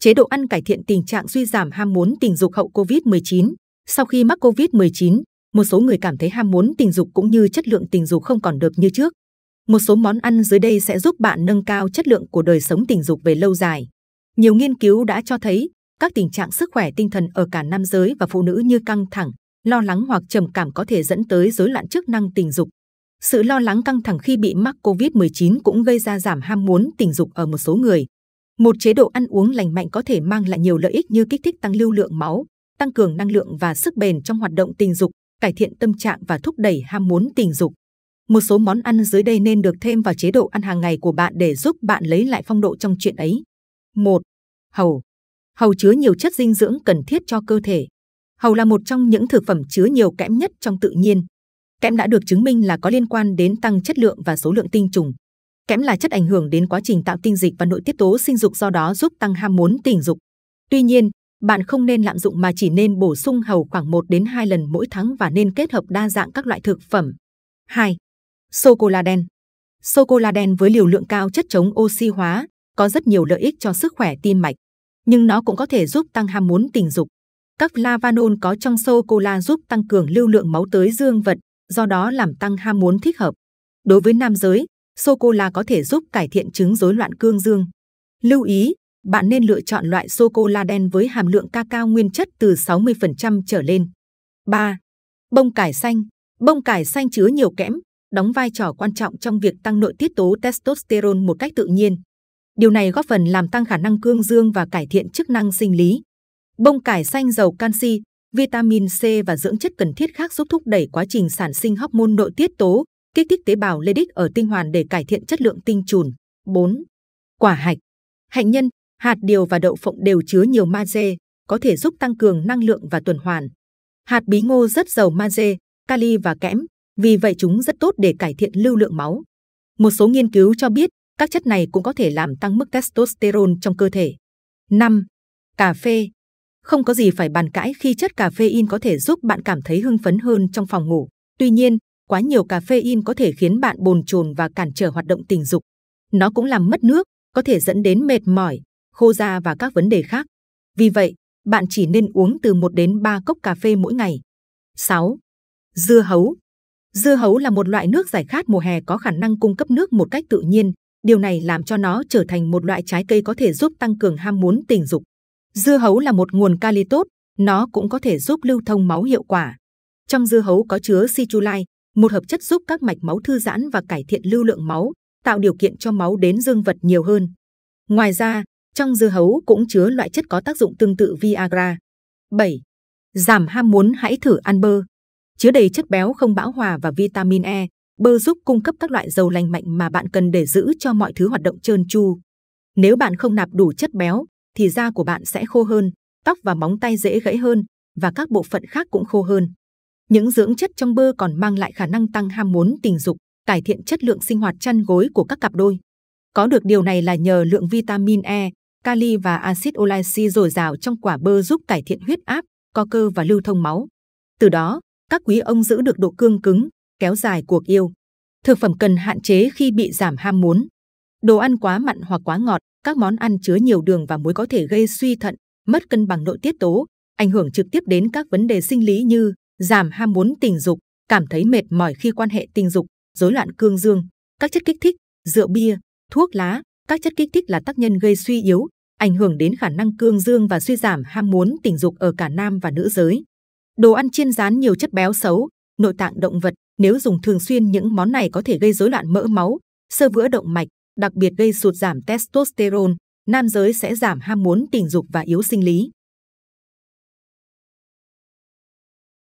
chế độ ăn cải thiện tình trạng suy giảm ham muốn tình dục hậu COVID-19. Sau khi mắc COVID-19, một số người cảm thấy ham muốn tình dục cũng như chất lượng tình dục không còn được như trước. Một số món ăn dưới đây sẽ giúp bạn nâng cao chất lượng của đời sống tình dục về lâu dài. Nhiều nghiên cứu đã cho thấy các tình trạng sức khỏe tinh thần ở cả nam giới và phụ nữ như căng thẳng, lo lắng hoặc trầm cảm có thể dẫn tới rối loạn chức năng tình dục. Sự lo lắng căng thẳng khi bị mắc COVID-19 cũng gây ra giảm ham muốn tình dục ở một số người. Một chế độ ăn uống lành mạnh có thể mang lại nhiều lợi ích như kích thích tăng lưu lượng máu, tăng cường năng lượng và sức bền trong hoạt động tình dục, cải thiện tâm trạng và thúc đẩy ham muốn tình dục. Một số món ăn dưới đây nên được thêm vào chế độ ăn hàng ngày của bạn để giúp bạn lấy lại phong độ trong chuyện ấy. 1. Hầu Hầu chứa nhiều chất dinh dưỡng cần thiết cho cơ thể. Hầu là một trong những thực phẩm chứa nhiều kẽm nhất trong tự nhiên. Kẽm đã được chứng minh là có liên quan đến tăng chất lượng và số lượng tinh trùng kẽm là chất ảnh hưởng đến quá trình tạo tinh dịch và nội tiết tố sinh dục do đó giúp tăng ham muốn tình dục. Tuy nhiên, bạn không nên lạm dụng mà chỉ nên bổ sung hầu khoảng 1 đến 2 lần mỗi tháng và nên kết hợp đa dạng các loại thực phẩm. 2. Sô cô la đen. Sô cô la đen với liều lượng cao chất chống oxy hóa có rất nhiều lợi ích cho sức khỏe tim mạch, nhưng nó cũng có thể giúp tăng ham muốn tình dục. Các flavanol có trong sô cô la giúp tăng cường lưu lượng máu tới dương vật, do đó làm tăng ham muốn thích hợp. Đối với nam giới, sô cô la có thể giúp cải thiện chứng rối loạn cương dương. Lưu ý, bạn nên lựa chọn loại sô cô la đen với hàm lượng cacao nguyên chất từ 60% trở lên. 3. Bông cải xanh. Bông cải xanh chứa nhiều kẽm, đóng vai trò quan trọng trong việc tăng nội tiết tố testosterone một cách tự nhiên. Điều này góp phần làm tăng khả năng cương dương và cải thiện chức năng sinh lý. Bông cải xanh giàu canxi, vitamin C và dưỡng chất cần thiết khác giúp thúc đẩy quá trình sản sinh hormone nội tiết tố, kích thích tế bào ledic ở tinh hoàn để cải thiện chất lượng tinh trùn. 4. Quả hạch Hạnh nhân, hạt điều và đậu phộng đều chứa nhiều magie, có thể giúp tăng cường năng lượng và tuần hoàn. Hạt bí ngô rất giàu magie, kali và kẽm, vì vậy chúng rất tốt để cải thiện lưu lượng máu. Một số nghiên cứu cho biết các chất này cũng có thể làm tăng mức testosterone trong cơ thể. 5. Cà phê Không có gì phải bàn cãi khi chất cà phê in có thể giúp bạn cảm thấy hưng phấn hơn trong phòng ngủ. Tuy nhiên, quá nhiều caffeine có thể khiến bạn bồn chồn và cản trở hoạt động tình dục. Nó cũng làm mất nước, có thể dẫn đến mệt mỏi, khô da và các vấn đề khác. Vì vậy, bạn chỉ nên uống từ 1 đến 3 cốc cà phê mỗi ngày. 6. Dưa hấu Dưa hấu là một loại nước giải khát mùa hè có khả năng cung cấp nước một cách tự nhiên. Điều này làm cho nó trở thành một loại trái cây có thể giúp tăng cường ham muốn tình dục. Dưa hấu là một nguồn kali tốt, nó cũng có thể giúp lưu thông máu hiệu quả. Trong dưa hấu có chứa citrulline, một hợp chất giúp các mạch máu thư giãn và cải thiện lưu lượng máu, tạo điều kiện cho máu đến dương vật nhiều hơn. Ngoài ra, trong dưa hấu cũng chứa loại chất có tác dụng tương tự Viagra. 7. Giảm ham muốn hãy thử ăn bơ. Chứa đầy chất béo không bão hòa và vitamin E, bơ giúp cung cấp các loại dầu lành mạnh mà bạn cần để giữ cho mọi thứ hoạt động trơn tru. Nếu bạn không nạp đủ chất béo, thì da của bạn sẽ khô hơn, tóc và móng tay dễ gãy hơn và các bộ phận khác cũng khô hơn. Những dưỡng chất trong bơ còn mang lại khả năng tăng ham muốn tình dục, cải thiện chất lượng sinh hoạt chăn gối của các cặp đôi. Có được điều này là nhờ lượng vitamin E, kali và axit oleic dồi dào trong quả bơ giúp cải thiện huyết áp, co cơ và lưu thông máu. Từ đó, các quý ông giữ được độ cương cứng, kéo dài cuộc yêu. Thực phẩm cần hạn chế khi bị giảm ham muốn. Đồ ăn quá mặn hoặc quá ngọt, các món ăn chứa nhiều đường và muối có thể gây suy thận, mất cân bằng nội tiết tố, ảnh hưởng trực tiếp đến các vấn đề sinh lý như giảm ham muốn tình dục, cảm thấy mệt mỏi khi quan hệ tình dục, rối loạn cương dương, các chất kích thích, rượu bia, thuốc lá, các chất kích thích là tác nhân gây suy yếu, ảnh hưởng đến khả năng cương dương và suy giảm ham muốn tình dục ở cả nam và nữ giới. Đồ ăn chiên rán nhiều chất béo xấu, nội tạng động vật, nếu dùng thường xuyên những món này có thể gây rối loạn mỡ máu, sơ vữa động mạch, đặc biệt gây sụt giảm testosterone, nam giới sẽ giảm ham muốn tình dục và yếu sinh lý.